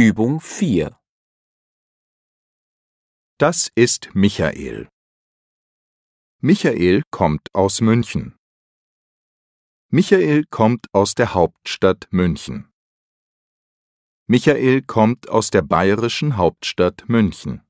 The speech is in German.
Übung 4 Das ist Michael. Michael kommt aus München. Michael kommt aus der Hauptstadt München. Michael kommt aus der bayerischen Hauptstadt München.